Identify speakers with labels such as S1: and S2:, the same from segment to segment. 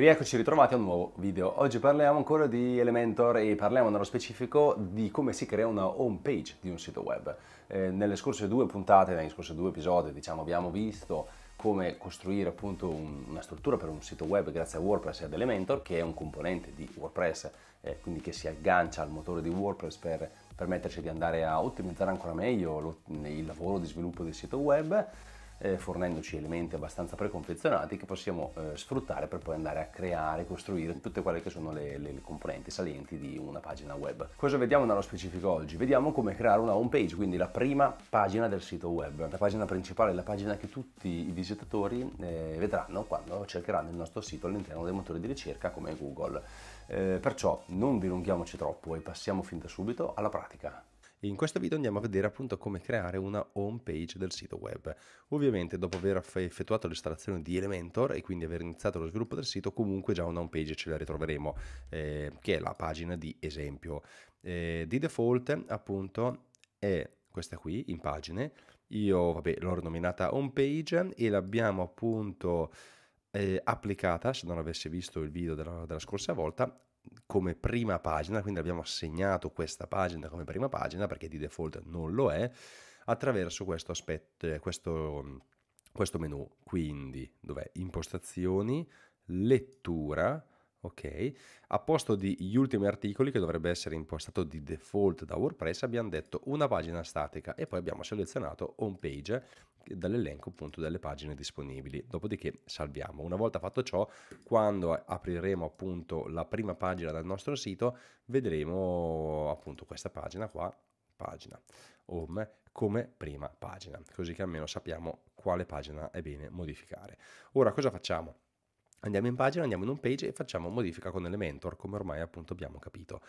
S1: Rieccoci ritrovati a un nuovo video. Oggi parliamo ancora di Elementor e parliamo nello specifico di come si crea una home page di un sito web. Eh, nelle scorse due puntate, negli scorsi due episodi, diciamo, abbiamo visto come costruire appunto un, una struttura per un sito web grazie a WordPress e ad Elementor, che è un componente di WordPress, eh, quindi che si aggancia al motore di WordPress per permetterci di andare a ottimizzare ancora meglio lo, il lavoro di sviluppo del sito web eh, fornendoci elementi abbastanza preconfezionati che possiamo eh, sfruttare per poi andare a creare, costruire tutte quelle che sono le, le, le componenti salienti di una pagina web. Cosa vediamo nello specifico oggi? Vediamo come creare una home page, quindi la prima pagina del sito web, la pagina principale, la pagina che tutti i visitatori eh, vedranno quando cercheranno il nostro sito all'interno dei motori di ricerca come Google. Eh, perciò non dilunghiamoci troppo e passiamo fin da subito alla pratica. In questo video andiamo a vedere appunto come creare una home page del sito web. Ovviamente dopo aver effettuato l'installazione di Elementor e quindi aver iniziato lo sviluppo del sito, comunque già una home page ce la ritroveremo, eh, che è la pagina di esempio. Eh, di default appunto è questa qui in pagine, io vabbè l'ho rinominata home page e l'abbiamo appunto... Eh, applicata, se non avessi visto il video della, della, scorsa volta, come prima pagina, quindi abbiamo assegnato questa pagina come prima pagina perché di default non lo è, attraverso questo aspetto, questo, questo menu, quindi dov'è impostazioni, lettura, Ok, a posto degli ultimi articoli che dovrebbe essere impostato di default da WordPress abbiamo detto una pagina statica e poi abbiamo selezionato home page dall'elenco appunto delle pagine disponibili. Dopodiché salviamo. Una volta fatto ciò, quando apriremo appunto la prima pagina del nostro sito, vedremo appunto questa pagina qua, pagina home come prima pagina, così che almeno sappiamo quale pagina è bene modificare. Ora cosa facciamo? Andiamo in pagina, andiamo in home page e facciamo modifica con Elementor, come ormai appunto abbiamo capito.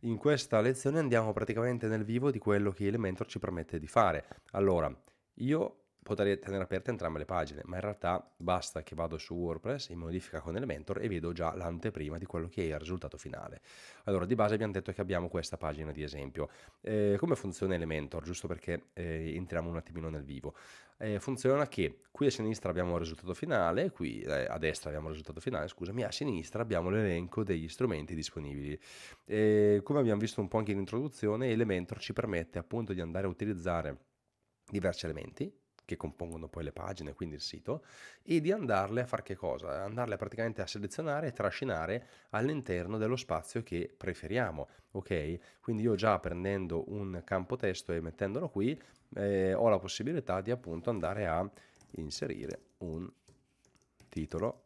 S1: In questa lezione andiamo praticamente nel vivo di quello che Elementor ci permette di fare. Allora, io potrei tenere aperte entrambe le pagine, ma in realtà basta che vado su WordPress in modifica con Elementor e vedo già l'anteprima di quello che è il risultato finale. Allora, di base abbiamo detto che abbiamo questa pagina di esempio. Eh, come funziona Elementor? Giusto perché eh, entriamo un attimino nel vivo. Eh, funziona che qui a sinistra abbiamo il risultato finale, qui eh, a destra abbiamo il risultato finale, scusami, a sinistra abbiamo l'elenco degli strumenti disponibili. come abbiamo visto un po' anche in introduzione, Elementor ci permette appunto di andare a utilizzare diversi elementi che compongono poi le pagine, quindi il sito, e di andarle a fare che cosa? Andarle praticamente a selezionare e trascinare all'interno dello spazio che preferiamo, ok? Quindi io già prendendo un campo testo e mettendolo qui, eh, ho la possibilità di appunto andare a inserire un titolo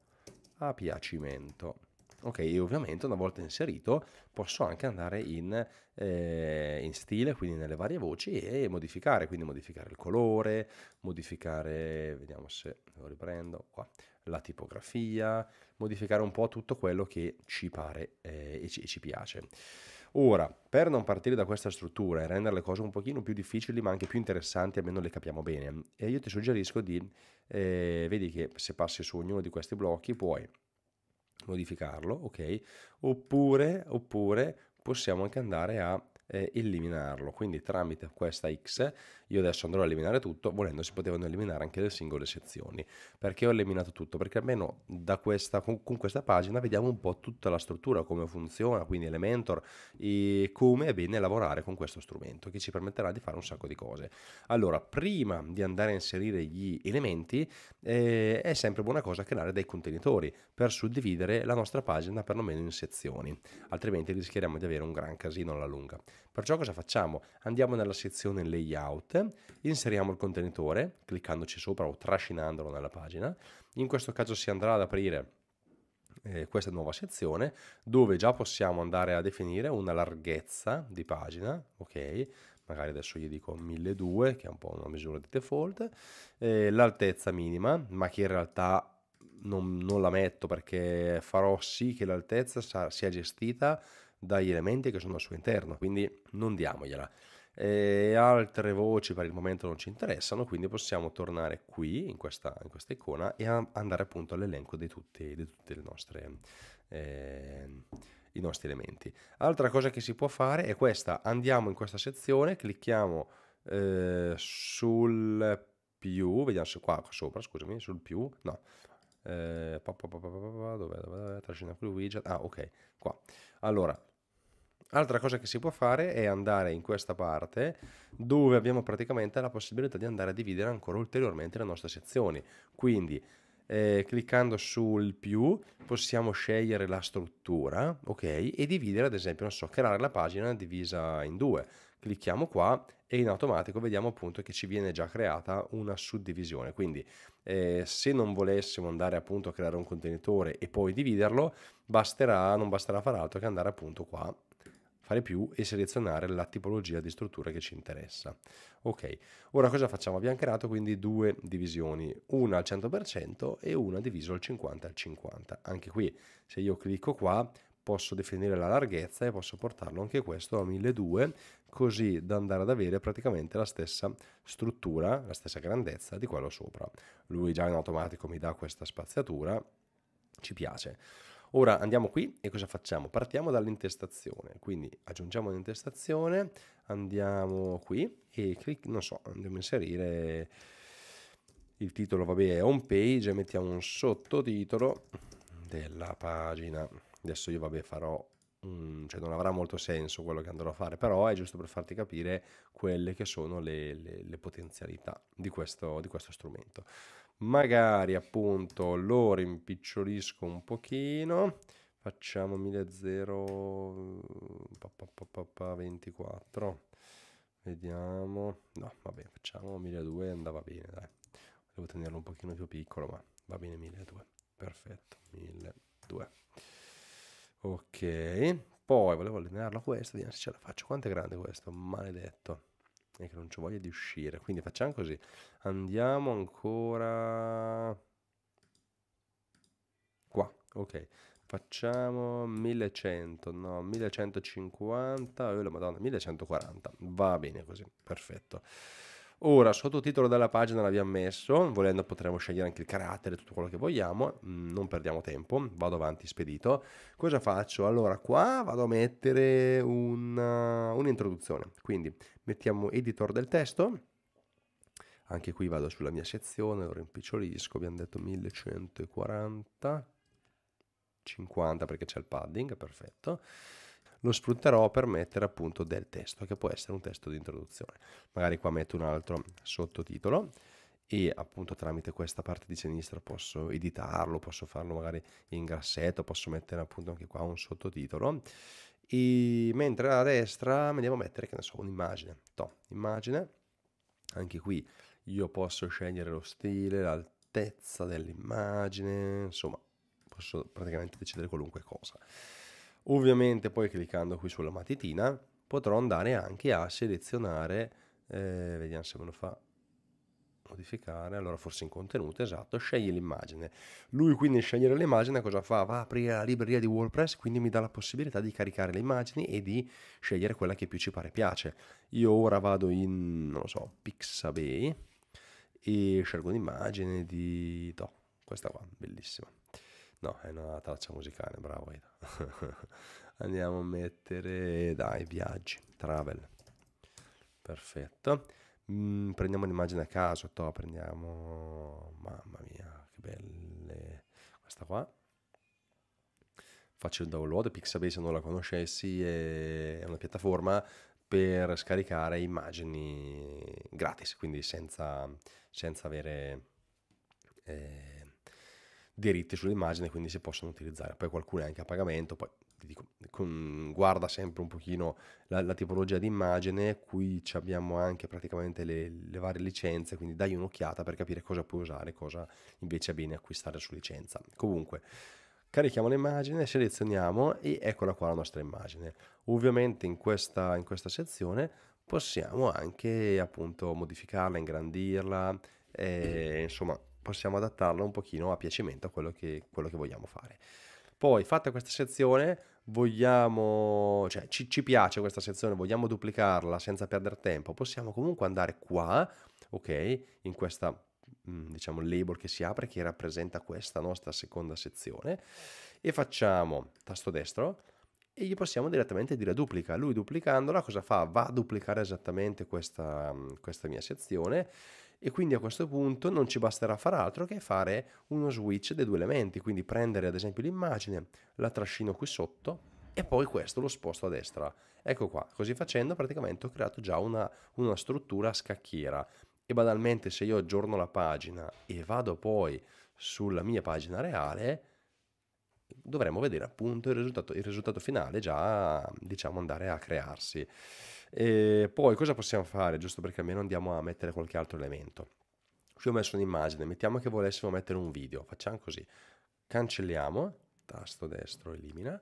S1: a piacimento. Ok, e ovviamente una volta inserito posso anche andare in, eh, in, stile, quindi nelle varie voci e modificare, quindi modificare il colore, modificare, vediamo se lo riprendo qua, la tipografia, modificare un po' tutto quello che ci pare eh, e, ci, e ci piace. Ora, per non partire da questa struttura e rendere le cose un pochino più difficili ma anche più interessanti, almeno le capiamo bene, e io ti suggerisco di, eh, vedi che se passi su ognuno di questi blocchi puoi modificarlo, ok? Oppure, oppure possiamo anche andare a eh, eliminarlo, quindi tramite questa x io adesso andrò a eliminare tutto, volendo si potevano eliminare anche le singole sezioni. Perché ho eliminato tutto? Perché almeno questa, con, con, questa pagina vediamo un po' tutta la struttura, come funziona, quindi Elementor, e come è bene lavorare con questo strumento, che ci permetterà di fare un sacco di cose. Allora, prima di andare a inserire gli elementi, eh, è sempre buona cosa creare dei contenitori per suddividere la nostra pagina perlomeno in sezioni, altrimenti rischieremo di avere un gran casino alla lunga. Perciò cosa facciamo? Andiamo nella sezione layout, inseriamo il contenitore cliccandoci sopra o trascinandolo nella pagina. In questo caso si andrà ad aprire eh, questa nuova sezione dove già possiamo andare a definire una larghezza di pagina, ok? magari adesso gli dico 1200 che è un po' una misura di default, eh, l'altezza minima, ma che in realtà non, non, la metto perché farò sì che l'altezza sia gestita dagli elementi che sono al suo interno, quindi non diamogliela. E altre voci per il momento non ci interessano, quindi possiamo tornare qui in questa, in questa icona e andare appunto all'elenco di tutti, di tutti le nostre, eh, i nostri elementi. Altra cosa che si può fare è questa, andiamo in questa sezione, clicchiamo eh, sul più, vediamo se qua sopra, scusami, sul più, no, eh, dove, dove, dove, trascina qui il widget, ah ok, qua. Allora, Altra cosa che si può fare è andare in questa parte dove abbiamo praticamente la possibilità di andare a dividere ancora ulteriormente le nostre sezioni. Quindi eh, cliccando sul più possiamo scegliere la struttura, ok? E dividere ad esempio, non so, creare la pagina divisa in due. Clicchiamo qua e in automatico vediamo appunto che ci viene già creata una suddivisione. Quindi eh, se non volessimo andare appunto a creare un contenitore e poi dividerlo, basterà, non basterà far altro che andare appunto qua fare più e selezionare la tipologia di struttura che ci interessa. Ok, ora cosa facciamo? Abbiamo creato quindi due divisioni, una al 100% e una diviso al 50 al 50. Anche qui, se io clicco qua, posso definire la larghezza e posso portarlo anche questo a 1200 così da andare ad avere praticamente la stessa struttura, la stessa grandezza di quello sopra. Lui già in automatico mi dà questa spaziatura, ci piace. Ora andiamo qui e cosa facciamo? Partiamo dall'intestazione, quindi aggiungiamo l'intestazione, andiamo qui e clic, non so, andiamo a inserire il titolo, vabbè, è home page e mettiamo un sottotitolo della pagina. Adesso io vabbè farò Mm, cioè non avrà molto senso quello che andrò a fare, però è giusto per farti capire quelle che sono le, le, le potenzialità di questo, di questo strumento magari appunto lo rimpicciolisco un pochino facciamo 1024 mm, vediamo no vabbè facciamo 1200 andava bene dai devo tenerlo un pochino più piccolo ma va bene 1200 perfetto 1200 ok poi volevo allenarlo questo vediamo se ce la faccio quanto è grande questo maledetto e che non c'ho voglia di uscire. Quindi facciamo così. Andiamo ancora qua. Ok. Facciamo 1100, no, 1150, oh la madonna, 1140, va bene così, perfetto. Ora, sottotitolo della pagina l'abbiamo messo, volendo potremo scegliere anche il carattere, tutto quello che vogliamo, mm, non perdiamo tempo, vado avanti spedito. Cosa faccio? Allora, qua vado a mettere una, uh, un'introduzione, quindi mettiamo editor del testo, anche qui vado sulla mia sezione, lo rimpicciolisco, abbiamo detto 1140, 50 perché c'è il padding, perfetto lo sfrutterò per mettere appunto del testo, che può essere un testo di introduzione. Magari qua metto un altro sottotitolo e appunto tramite questa parte di sinistra posso editarlo, posso farlo magari in grassetto, posso mettere appunto anche qua un sottotitolo. E mentre a destra andiamo a mettere, che ne so, un'immagine. To, immagine, anche qui io posso scegliere lo stile, l'altezza dell'immagine, insomma, posso praticamente decidere qualunque cosa. Ovviamente poi cliccando qui sulla matitina potrò andare anche a selezionare, eh, vediamo se me lo fa modificare, allora forse in contenuto, esatto, scegli l'immagine. Lui quindi scegliere l'immagine cosa fa? Va a aprire la libreria di WordPress, quindi mi dà la possibilità di caricare le immagini e di scegliere quella che più ci pare piace. Io ora vado in, non lo so, Pixabay e scelgo un'immagine di... No, questa qua, bellissima. No, è una traccia musicale, bravo. Andiamo a mettere, dai, viaggi, travel. Perfetto. Mm, prendiamo un'immagine a caso, to, prendiamo... Mamma mia, che belle... Questa qua. Faccio il download, Pixabay se non la conoscessi è una piattaforma per scaricare immagini gratis, quindi senza, senza avere... Eh, diritti sull'immagine, quindi si possono utilizzare. Poi qualcuno è anche a pagamento, poi ti dico, con, guarda sempre un pochino la, la tipologia di immagine, qui abbiamo anche praticamente le, le, varie licenze, quindi dai un'occhiata per capire cosa puoi usare, cosa invece è bene acquistare su licenza. Comunque, carichiamo l'immagine, selezioniamo e eccola qua la nostra immagine. Ovviamente in questa, in questa sezione possiamo anche appunto modificarla, ingrandirla, e, eh, insomma possiamo adattarlo un pochino a piacimento a quello che, quello che vogliamo fare. Poi, fatta questa sezione, vogliamo, cioè ci, ci, piace questa sezione, vogliamo duplicarla senza perdere tempo, possiamo comunque andare qua, ok, in questa mm, diciamo label che si apre che rappresenta questa nostra seconda sezione e facciamo tasto destro e gli possiamo direttamente dire duplica lui duplicandola cosa fa va a duplicare esattamente questa, mm, questa mia sezione e quindi a questo punto non ci basterà far altro che fare uno switch dei due elementi, quindi prendere ad esempio l'immagine, la trascino qui sotto e poi questo lo sposto a destra. Ecco qua, così facendo praticamente ho creato già una, una struttura a scacchiera e banalmente se io aggiorno la pagina e vado poi sulla mia pagina reale dovremo vedere appunto il risultato, il risultato finale già diciamo andare a crearsi. E ehm, poi cosa possiamo fare? Giusto perché almeno andiamo a mettere qualche altro elemento. Qui ho messo un'immagine, mettiamo che volessimo mettere un video, facciamo così. Cancelliamo, tasto destro elimina,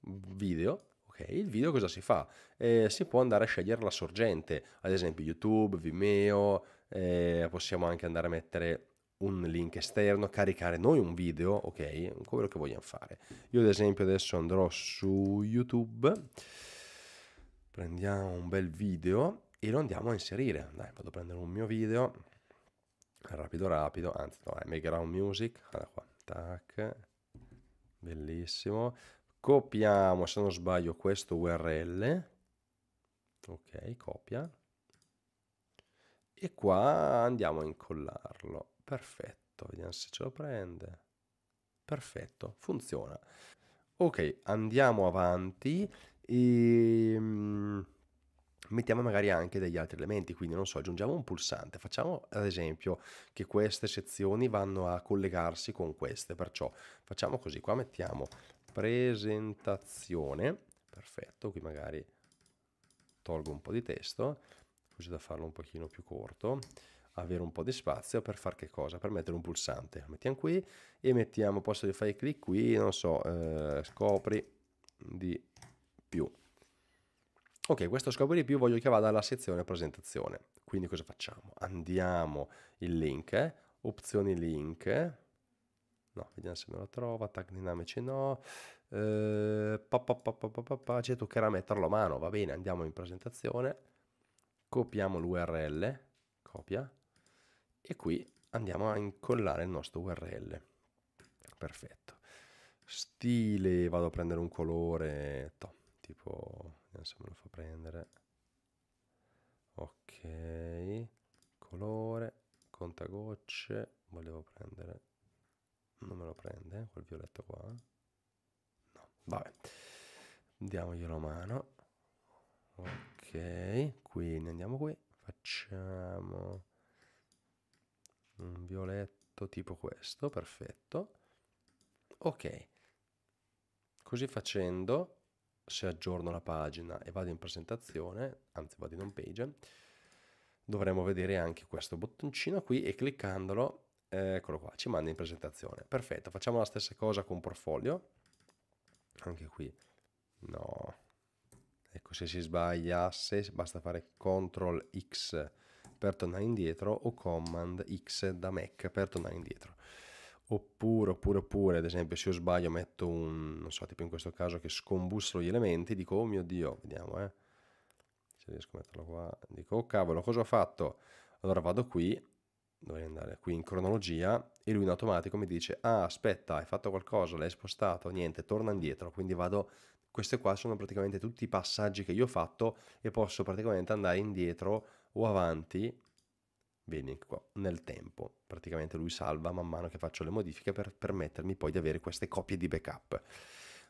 S1: video, il video cosa si fa? Eh, si può andare a scegliere la sorgente, ad esempio YouTube, Vimeo, eh, possiamo anche andare a mettere un link esterno, caricare noi un video, ok? Quello che vogliamo fare. Io ad esempio adesso andrò su YouTube prendiamo un bel video e lo andiamo a inserire. Dai, vado a prendere un mio video, rapido rapido, anzi no, è background music, allora qua, tac, bellissimo. Copiamo, se non sbaglio, questo URL, ok, copia, e qua andiamo a incollarlo, perfetto, vediamo se ce lo prende, perfetto, funziona. Ok, andiamo avanti e ehm, mettiamo magari anche degli altri elementi, quindi non so, aggiungiamo un pulsante, facciamo ad esempio che queste sezioni vanno a collegarsi con queste, perciò facciamo così, qua mettiamo presentazione, perfetto, qui magari tolgo un po' di testo, così da farlo un pochino più corto, avere un po' di spazio per fare che cosa? Per mettere un pulsante, lo mettiamo qui e mettiamo, posso fare clic qui, non so, eh, scopri di più. Ok, questo scopo di più voglio che vada alla sezione presentazione. Quindi cosa facciamo? Andiamo il link, eh? opzioni link. No, vediamo se me lo trova, tag dinamici no. Eh, pa, pa, ci toccherà metterlo a mano, va bene, andiamo in presentazione. Copiamo l'URL, copia. E qui andiamo a incollare il nostro URL. Perfetto. Stile, vado a prendere un colore, top tipo vediamo se me lo fa prendere ok colore contagocce volevo prendere non me lo prende eh, quel violetto qua no vabbè diamoglielo mano ok quindi andiamo qui facciamo un violetto tipo questo perfetto ok così facendo se aggiorno la pagina e vado in presentazione, anzi vado in home page, dovremmo vedere anche questo bottoncino qui e cliccandolo, eh, eccolo qua, ci manda in presentazione. Perfetto, facciamo la stessa cosa con portfolio, anche qui, no, ecco se si sbagliasse basta fare CTRL X per tornare indietro o Command X da Mac per tornare indietro oppure, oppure, oppure, ad esempio se io sbaglio metto un, non so, tipo in questo caso che scombussolo gli elementi, dico, oh mio Dio, vediamo, eh, se riesco a metterlo qua, dico, oh cavolo, cosa ho fatto? Allora vado qui, dovrei andare qui in cronologia, e lui in automatico mi dice, ah, aspetta, hai fatto qualcosa, l'hai spostato, niente, torna indietro, quindi vado, queste qua sono praticamente tutti i passaggi che io ho fatto e posso praticamente andare indietro o avanti Vieni qua, nel tempo, praticamente lui salva man mano che faccio le modifiche per permettermi poi di avere queste copie di backup.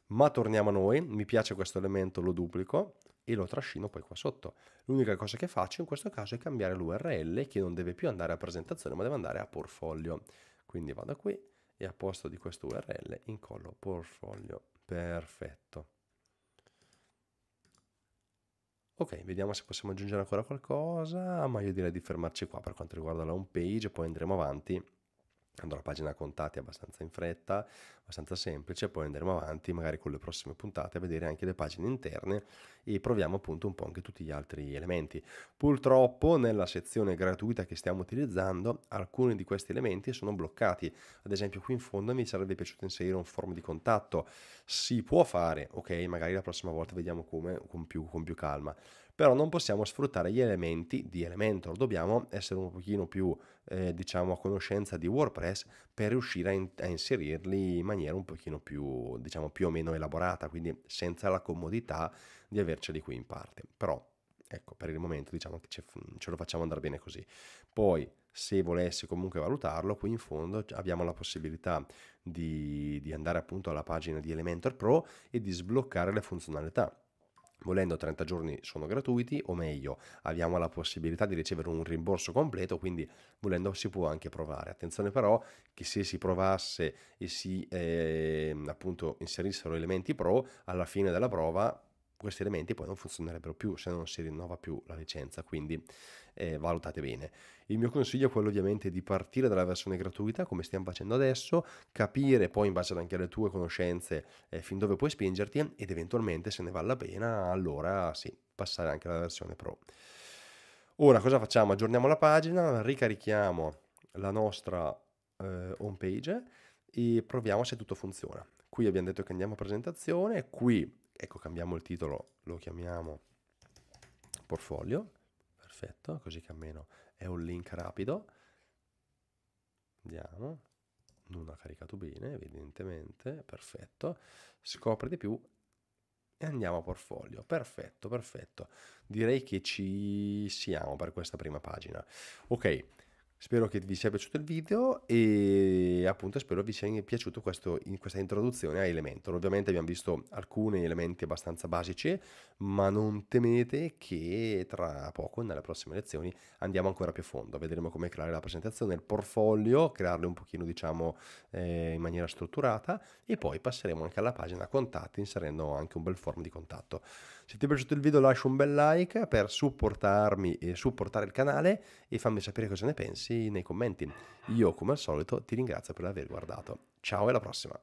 S1: Ma torniamo a noi, mi piace questo elemento, lo duplico e lo trascino poi qua sotto. L'unica cosa che faccio in questo caso è cambiare l'URL che non deve più andare a presentazione ma deve andare a portfolio. Quindi vado qui e a posto di questo URL incollo portfolio. Perfetto. Ok, vediamo se possiamo aggiungere ancora qualcosa, ma io direi di fermarci qua per quanto riguarda la home page, poi andremo avanti andrò a pagina contatti abbastanza in fretta, abbastanza semplice, poi andremo avanti magari con le prossime puntate a vedere anche le pagine interne e proviamo appunto un po' anche tutti gli altri elementi. Purtroppo nella sezione gratuita che stiamo utilizzando alcuni di questi elementi sono bloccati, ad esempio qui in fondo mi sarebbe piaciuto inserire un form di contatto, si può fare, ok, magari la prossima volta vediamo come con più, con più calma però non possiamo sfruttare gli elementi di Elementor, dobbiamo essere un pochino più eh, diciamo a conoscenza di WordPress per riuscire a, in a, inserirli in maniera un pochino più diciamo più o meno elaborata, quindi senza la comodità di averceli qui in parte, però ecco per il momento diciamo che ce, ce lo facciamo andare bene così. Poi se volessi comunque valutarlo, qui in fondo abbiamo la possibilità di, di andare appunto alla pagina di Elementor Pro e di sbloccare le funzionalità Volendo 30 giorni sono gratuiti, o meglio, abbiamo la possibilità di ricevere un rimborso completo, quindi volendo si può anche provare. Attenzione però che se si provasse e si eh, appunto inserissero elementi pro, alla fine della prova questi elementi poi non funzionerebbero più se non si rinnova più la licenza, quindi eh, valutate bene. Il mio consiglio è quello ovviamente di partire dalla versione gratuita come stiamo facendo adesso, capire poi in base anche alle tue conoscenze eh, fin dove puoi spingerti ed eventualmente se ne vale la pena allora sì, passare anche alla versione pro. Ora cosa facciamo? Aggiorniamo la pagina, ricarichiamo la nostra eh, home page e proviamo se tutto funziona. Qui abbiamo detto che andiamo a presentazione, qui ecco cambiamo il titolo, lo chiamiamo portfolio, perfetto, così che almeno è un link rapido. Andiamo, non ha caricato bene evidentemente, perfetto, scopre di più e andiamo a portfolio, perfetto, perfetto, direi che ci siamo per questa prima pagina. Ok, Spero che vi sia piaciuto il video e appunto spero vi sia piaciuto questo, in questa introduzione a Elementor. Ovviamente abbiamo visto alcuni elementi abbastanza basici, ma non temete che tra poco, nelle prossime lezioni, andiamo ancora più a fondo. Vedremo come creare la presentazione, il portfolio, crearle un pochino diciamo eh, in maniera strutturata e poi passeremo anche alla pagina contatti inserendo anche un bel form di contatto. Se ti è piaciuto il video lascia un bel like per supportarmi e supportare il canale e fammi sapere cosa ne pensi nei commenti. Io come al solito ti ringrazio per aver guardato. Ciao e alla prossima!